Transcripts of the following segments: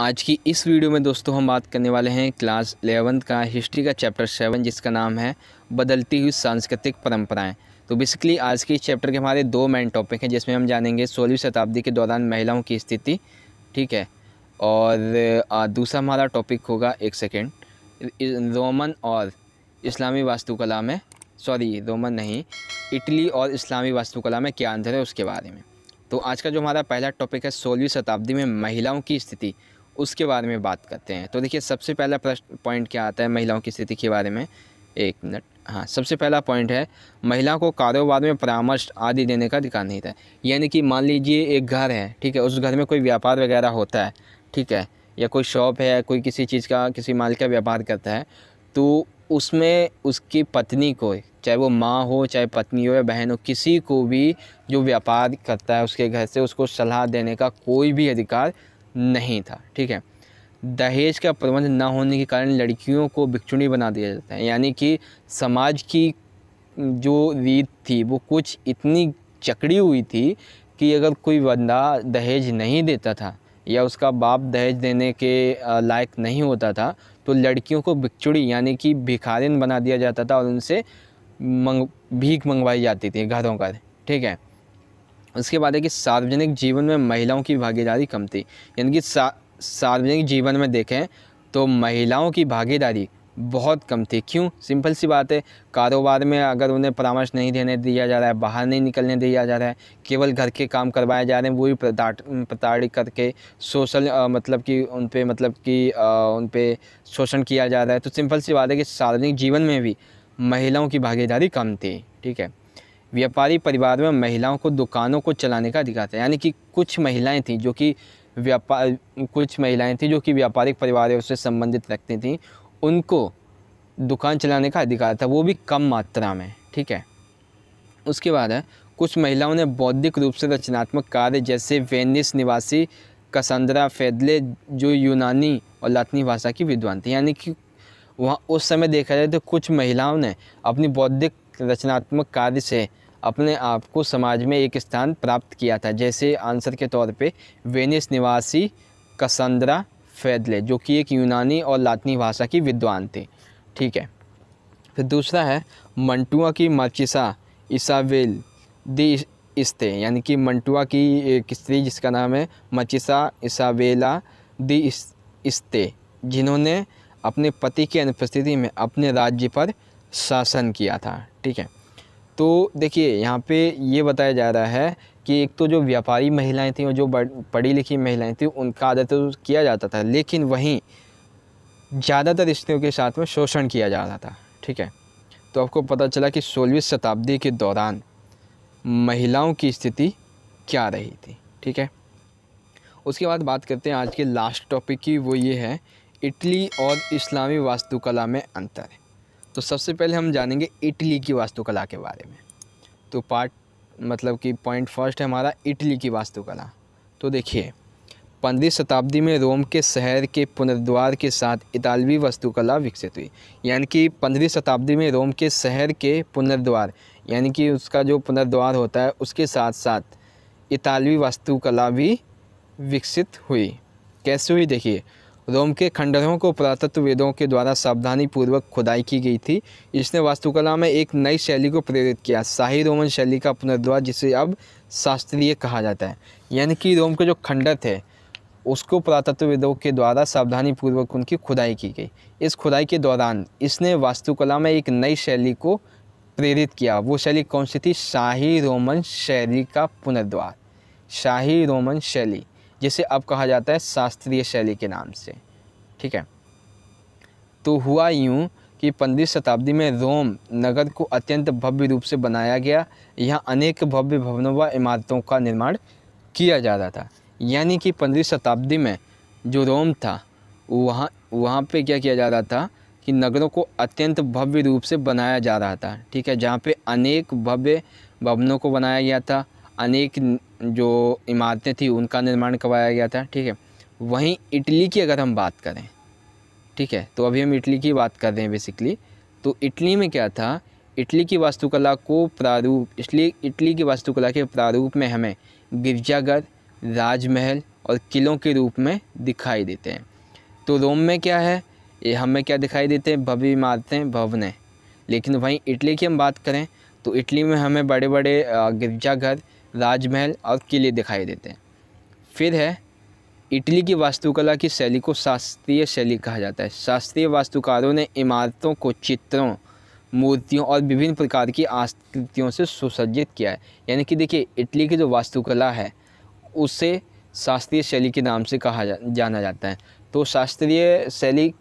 आज की इस वीडियो में दोस्तों हम बात करने वाले हैं क्लास एलेवंथ का हिस्ट्री का चैप्टर सेवन जिसका नाम है बदलती हुई सांस्कृतिक परंपराएं तो बेसिकली आज के इस चैप्टर के हमारे दो मेन टॉपिक हैं जिसमें हम जानेंगे सोलहवीं शताब्दी के दौरान महिलाओं की स्थिति ठीक है और दूसरा हमारा टॉपिक होगा एक सेकेंड रोमन और इस्लामी वास्तुकला में सॉरी रोमन नहीं इटली और इस्लामी वास्तुकला में क्या अंतर है उसके बारे में तो आज का जो हमारा पहला टॉपिक है सोलहवीं शताब्दी में महिलाओं की स्थिति उसके बारे में बात करते हैं तो देखिए सबसे पहला प्रश्न पॉइंट क्या आता है महिलाओं की स्थिति के बारे में एक मिनट हाँ सबसे पहला पॉइंट है महिलाओं को कारोबार में परामर्श आदि देने का अधिकार नहीं था यानी कि मान लीजिए एक घर है ठीक है उस घर में कोई व्यापार वगैरह होता है ठीक है या कोई शॉप है कोई किसी चीज़ का किसी माल का व्यापार करता है तो उसमें उसकी पत्नी को चाहे वो माँ हो चाहे पत्नी हो या बहन हो किसी को भी जो व्यापार करता है उसके घर से उसको सलाह देने का कोई भी अधिकार नहीं था ठीक है दहेज का प्रबंध ना होने के कारण लड़कियों को भिक्षुणी बना दिया जाता है यानी कि समाज की जो रीत थी वो कुछ इतनी चकड़ी हुई थी कि अगर कोई बंदा दहेज नहीं देता था या उसका बाप दहेज देने के लायक नहीं होता था तो लड़कियों को भिक्षुड़ी यानी कि भिखारिन बना दिया जाता था और उनसे मंग भीख मंगवाई जाती थी घरों का ठीक है उसके बाद है कि सार्वजनिक जीवन में महिलाओं की भागीदारी कम थी यानी कि सा सार्वजनिक जीवन में देखें तो महिलाओं की भागीदारी बहुत कम थी क्यों सिंपल सी बात है कारोबार में अगर उन्हें परामर्श नहीं देने दिया जा रहा है बाहर नहीं निकलने दिया जा रहा है केवल घर के काम करवाए जा रहे हैं वो भी प्रताड़ित करके सोशल आ, मतलब कि उन पर मतलब कि उन पर शोषण किया जा रहा है तो सिंपल सी बात है कि सार्वजनिक जीवन में भी महिलाओं की भागीदारी कम थी ठीक है व्यापारी परिवार में महिलाओं को दुकानों को चलाने का अधिकार था यानी कि कुछ महिलाएं थीं जो कि व्यापार कुछ महिलाएं थीं जो कि व्यापारिक परिवार से संबंधित रखती थीं उनको दुकान चलाने का अधिकार था वो भी कम मात्रा में ठीक है उसके बाद है कुछ महिलाओं ने बौद्धिक रूप से रचनात्मक कार्य जैसे वेनिस निवासी कसंद्रा फैदले जो यूनानी और लातनी भाषा की विद्वान थी यानी कि वहाँ उस समय देखा जाए तो कुछ महिलाओं ने अपनी बौद्धिक रचनात्मक कार्य से अपने आप को समाज में एक स्थान प्राप्त किया था जैसे आंसर के तौर पे वेनिस निवासी कसंद्रा फैदले जो कि एक यूनानी और लातनी भाषा की विद्वान थे ठीक है फिर दूसरा है मंटुआ की माचिसा इसावेल दी इस्ते यानी कि मंटुआ की एक स्त्री जिसका नाम है मचिसा इसावेला दी इस्ते जिन्होंने अपने पति की अनुपस्थिति में अपने राज्य पर शासन किया था ठीक है तो देखिए यहाँ पे ये बताया जा रहा है कि एक तो जो व्यापारी महिलाएं थीं और जो पढ़ी लिखी महिलाएं थीं उनका आदर तो किया जाता था लेकिन वहीं ज़्यादातर स्त्रियों के साथ में शोषण किया जा रहा था ठीक है तो आपको पता चला कि सोलहवीं शताब्दी के दौरान महिलाओं की स्थिति क्या रही थी ठीक है उसके बाद बात करते हैं आज के लास्ट टॉपिक की वो ये है इटली और इस्लामी वास्तुकला में अंतर तो सबसे पहले हम जानेंगे इटली की वास्तुकला के बारे में तो पार्ट मतलब कि पॉइंट फर्स्ट है हमारा इटली की वास्तुकला तो देखिए पंद्रह शताब्दी में रोम के शहर के पुनर्द्वार के साथ इतालवी वास्तुकला विकसित हुई यानी कि पंद्रह शताब्दी में रोम के शहर के पुनर्द्वार यानी कि उसका जो पुनर्द्वार होता है उसके साथ साथ इतालवी वास्तुकला भी विकसित हुई कैसे हुई देखिए रोम के खंडरों को पुरातत्व वेदों के द्वारा सावधानी पूर्वक खुदाई की गई थी इसने वास्तुकला में एक नई शैली को प्रेरित किया शाही रोमन शैली का पुनर्द्वार जिसे अब शास्त्रीय कहा जाता है यानी कि रोम के जो खंडर थे उसको वेदों के द्वारा सावधानी पूर्वक उनकी खुदाई की गई इस खुदाई के दौरान इसने वास्तुकला में एक नई शैली को प्रेरित किया वो शैली कौन सी थी शाही रोमन शैली का पुनर्द्वार शाही रोमन शैली जिसे अब कहा जाता है शास्त्रीय शैली के नाम से ठीक है तो हुआ यूँ कि पंद्रह शताब्दी में रोम नगर को अत्यंत भव्य रूप से बनाया गया यहाँ अनेक भव्य भवनों व इमारतों का निर्माण किया जा रहा था यानी कि पंद्रह शताब्दी में जो रोम था वहाँ वहाँ पे क्या किया जा रहा था कि नगरों को अत्यंत भव्य रूप से बनाया जा रहा था ठीक है जहाँ पे अनेक भव्य भवनों को बनाया गया था अनेक जो इमारतें थी उनका निर्माण करवाया गया था ठीक है वहीं इटली की अगर हम बात करें ठीक है तो अभी हम इटली की बात कर रहे हैं बेसिकली तो इटली में क्या था इटली की वास्तुकला को प्रारूप इसलिए इटली की वास्तुकला के प्रारूप में हमें गिरजाघर राजमहल और किलों के रूप में दिखाई देते हैं तो रोम में क्या है ये हमें क्या दिखाई देते हैं भव्य इमारतें भवनें लेकिन वहीं इटली की हम बात करें तो इटली में हमें बड़े बड़े गिरजाघर राजमहल और किले दिखाई देते हैं फिर है इटली की वास्तुकला की शैली को शास्त्रीय शैली कहा जाता है शास्त्रीय वास्तुकारों ने इमारतों को चित्रों मूर्तियों और विभिन्न प्रकार की आकृतियों से सुसज्जित किया है यानी कि देखिए इटली की जो वास्तुकला है उसे शास्त्रीय शैली के नाम से कहा जा, जाना जाता है तो शास्त्रीय शैली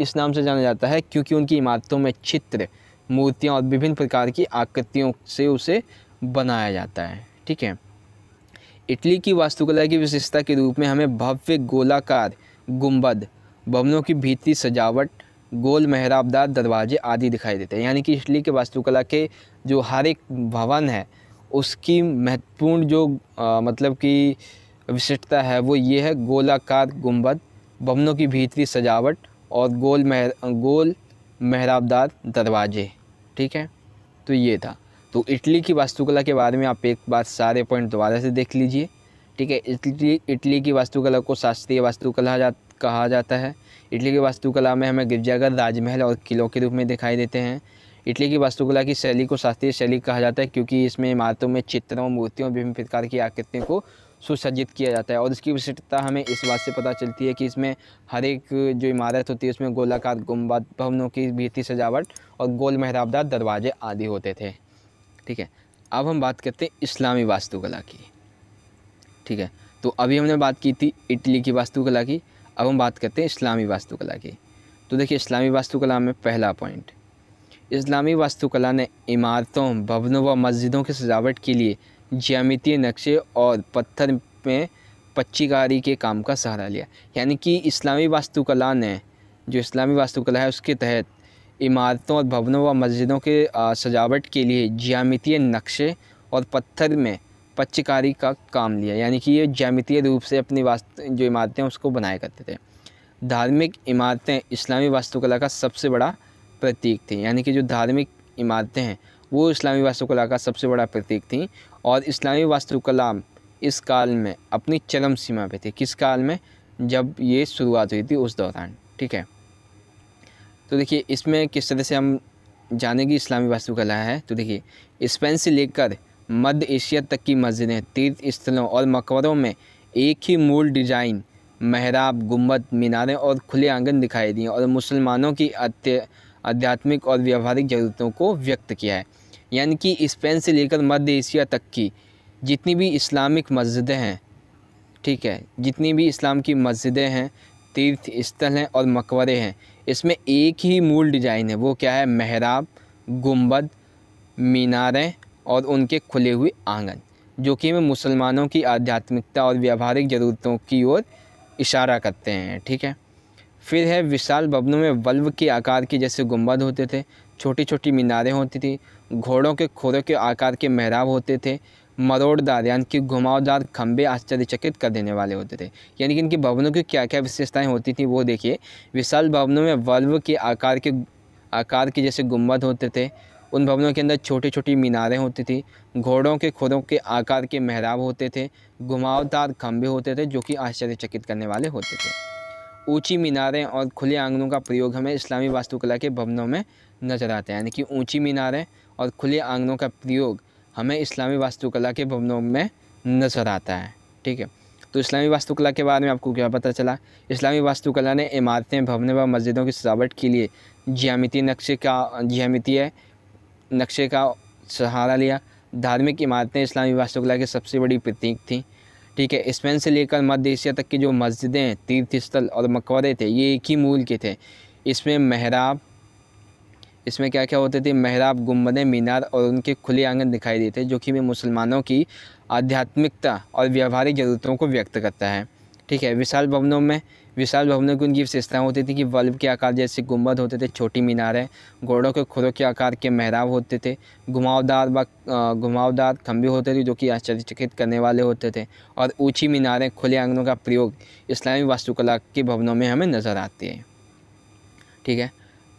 इस नाम से जाना जाता है क्योंकि उनकी इमारतों में चित्र मूर्तियाँ और विभिन्न प्रकार की आकृतियों से उसे बनाया जाता है ठीक है इटली की वास्तुकला की विशेषता के रूप में हमें भव्य गोलाकार गुम्बद भवनों की भीतरी सजावट गोल मेहराबदार दरवाजे आदि दिखाई देते हैं यानी कि इटली के वास्तुकला के जो हर एक भवन है उसकी महत्वपूर्ण जो आ, मतलब कि विशिष्टता है वो ये है गोलाकार गुम्बद भवनों की भीतरी सजावट और गोल मह गोल मेहराबदार दरवाजे ठीक है तो ये था तो इटली की वास्तुकला के बारे में आप एक बार सारे पॉइंट दोबारा से देख लीजिए ठीक है इटली इटली की वास्तुकला को शास्त्रीय वास्तुकला जा कहा जाता है इटली की वास्तुकला में हमें गिरजाघर राजमहल और किलों के रूप में दिखाई देते हैं इटली की वास्तुकला की शैली को शास्त्रीय शैली कहा जाता है क्योंकि इसमें इमारतों में चित्रों मूर्तियों विभिन्न प्रकार की आकृतियों को सुसज्जित किया जाता है और इसकी विशिष्टता हमें इस बात से पता चलती है कि इसमें हर एक जो इमारत होती है उसमें गोलाकार गुम्बद भवनों की भीती सजावट और गोल मेहराबदार दरवाजे आदि होते थे ठीक है अब हम बात करते हैं इस्लामी वास्तुकला की ठीक है तो अभी हमने बात की थी इटली की वास्तुकला की अब हम बात करते हैं इस्लामी वास्तुकला की तो देखिए इस्लामी वास्तुकला में पहला पॉइंट इस्लामी वास्तुकला ने इमारतों भवनों व मस्जिदों की सजावट के लिए ज्यामितीय नक्शे और पत्थर में पच्चीकारी के काम का सहारा लिया यानी कि इस्लामी वास्तुकला ने जो इस्लामी वास्तुकला है उसके तहत इमारतों और भवनों व मस्जिदों के सजावट के लिए ज्यामितीय नक्शे और पत्थर में पच्चकारी का काम लिया यानी कि ये ज्यामितीय रूप से अपनी वास्तु जो इमारतें उसको बनाया करते थे धार्मिक इमारतें इस्लामी वास्तुकला का सबसे बड़ा प्रतीक थी यानी कि जो धार्मिक इमारतें हैं वो इस्लामी वास्तुकला का सबसे बड़ा प्रतीक थी और इस्लामी वास्तुकला इस काल में अपनी चरम सीमा पर थी किस काल में जब ये शुरुआत हुई थी उस दौरान ठीक है तो देखिए इसमें किस तरह से हम जानेंगे इस्लामी वास्तुकला है तो देखिए स्पेन से लेकर मध्य एशिया तक की मस्जिदें तीर्थ स्थलों और मकबरों में एक ही मूल डिजाइन महराब गुम्बद मीनारें और खुले आंगन दिखाई दिए और मुसलमानों की आध्यात्मिक और व्यावहारिक ज़रूरतों को व्यक्त किया है यानी कि स्पेन से लेकर मध्य एशिया तक की जितनी भी इस्लामिक मस्जिदें हैं ठीक है जितनी भी इस्लाम की मस्जिदें हैं तीर्थ स्थल हैं और मकबरे हैं इसमें एक ही मूल डिज़ाइन है वो क्या है मेहराब गुम्बद मीनारें और उनके खुले हुए आंगन जो कि हमें मुसलमानों की आध्यात्मिकता और व्यावहारिक ज़रूरतों की ओर इशारा करते हैं ठीक है फिर है विशाल भवनों में वल्व के आकार के जैसे गुम्बद होते थे छोटी छोटी मीनारें होती थी घोड़ों के खोरों के आकार के मेहराब होते थे मरोड़दार यानी कि घुमावदार खंबे आश्चर्यचकित कर देने वाले होते थे यानी कि इनके भवनों की क्या क्या विशेषताएं होती थी वो देखिए विशाल भवनों में वल्व के आकार के आकार के जैसे गुम्बद होते थे उन भवनों के अंदर छोटी छोटी मीनारें होती थी घोड़ों के खुरों के आकार के मेहराब होते थे घुमावदार खंबे होते थे जो कि आश्चर्यचकित करने वाले होते थे ऊंची मीनारें और खुले आंगनों का प्रयोग हमें इस्लामी वास्तुकला के भवनों में नज़र आता है यानी कि ऊंची मीनारें और खुले आंगनों का प्रयोग हमें इस्लामी वास्तुकला के भवनों में नज़र आता है ठीक है तो इस्लामी वास्तुकला के बारे में आपको क्या पता चला इस्लामी वास्तुकला ने इमारतें भवनों व मस्जिदों की सजावट के लिए जियामिति नक्शे का जियामती नक्शे का सहारा लिया धार्मिक इमारतें इस्लामी वास्तुकला की सबसे बड़ी प्रतीक थी ठीक है स्पेन से लेकर मध्य एशिया तक की जो मस्जिदें तीर्थस्थल और मकबरे थे ये एक ही मूल के थे इसमें महराब इसमें क्या क्या होते थे महराब गुम्बद मीनार और उनके खुले आंगन दिखाई देते जो कि में मुसलमानों की आध्यात्मिकता और व्यवहारिक ज़रूरतों को व्यक्त करता है ठीक है विशाल भवनों में विशाल भवनों की उनकी विशेषताएँ होती थी कि बल्ब के आकार जैसे गुम्बद होते थे छोटी मीनारें घोड़ों के खुरों के आकार के मेहराब होते थे घुमावदार व घुमावदार खम्भे होते थे जो कि आश्चर्यचकित करने वाले होते थे और ऊंची मीनारें खुले आंगनों का प्रयोग इस्लामी वास्तुकला के भवनों में हमें नज़र आती है ठीक है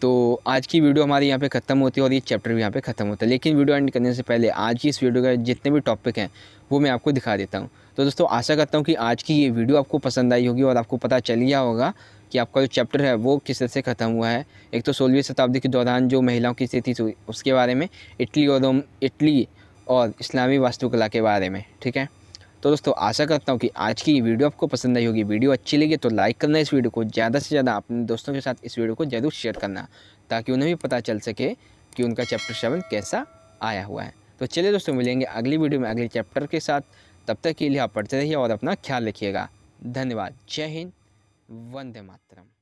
तो आज की वीडियो हमारी यहाँ पे ख़त्म होती है और ये चैप्टर भी यहाँ पे ख़त्म होता है लेकिन वीडियो एंड करने से पहले आज की इस वीडियो का जितने भी टॉपिक हैं वो मैं आपको दिखा देता हूँ तो दोस्तों आशा करता हूँ कि आज की ये वीडियो आपको पसंद आई होगी और आपको पता चल गया होगा कि आपका जो चैप्टर है वो किस तरह से ख़त्म हुआ है एक तो सोलहवीं शताब्दी के दौरान जो महिलाओं की स्थिति थी उसके बारे में इटली और इटली और इस्लामी वास्तुकला के बारे में ठीक है तो दोस्तों आशा करता हूँ कि आज की वीडियो आपको पसंद आई होगी वीडियो अच्छी लगी तो लाइक करना इस वीडियो को ज़्यादा से ज़्यादा अपने दोस्तों के साथ इस वीडियो को ज़रूर शेयर करना ताकि उन्हें भी पता चल सके कि उनका चैप्टर सेवन कैसा आया हुआ है तो चलिए दोस्तों मिलेंगे अगली वीडियो में अगले चैप्टर के साथ तब तक के लिए आप पढ़ते रहिए और अपना ख्याल रखिएगा धन्यवाद जय हिंद वंदे मातरम